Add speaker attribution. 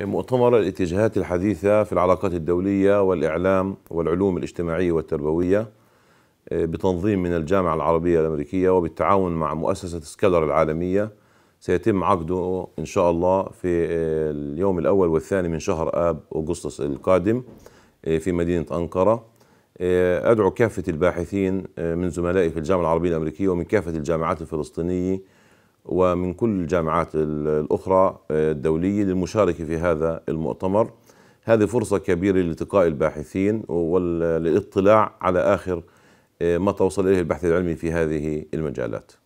Speaker 1: مؤتمر الاتجاهات الحديثة في العلاقات الدولية والإعلام والعلوم الاجتماعية والتربوية آه، بتنظيم من الجامعة العربية الأمريكية وبالتعاون مع مؤسسة سكالر العالمية سيتم عقده إن شاء الله في آه، اليوم الأول والثاني من شهر آب أغسطس القادم آه، في مدينة أنقرة أدعو كافة الباحثين من زملائي في الجامعة العربية الأمريكية ومن كافة الجامعات الفلسطينية ومن كل الجامعات الأخرى آه، الدولية للمشاركة في هذا المؤتمر هذه فرصة كبيرة لالتقاء الباحثين والاطلاع على آخر آه، ما توصل إليه البحث العلمي في هذه المجالات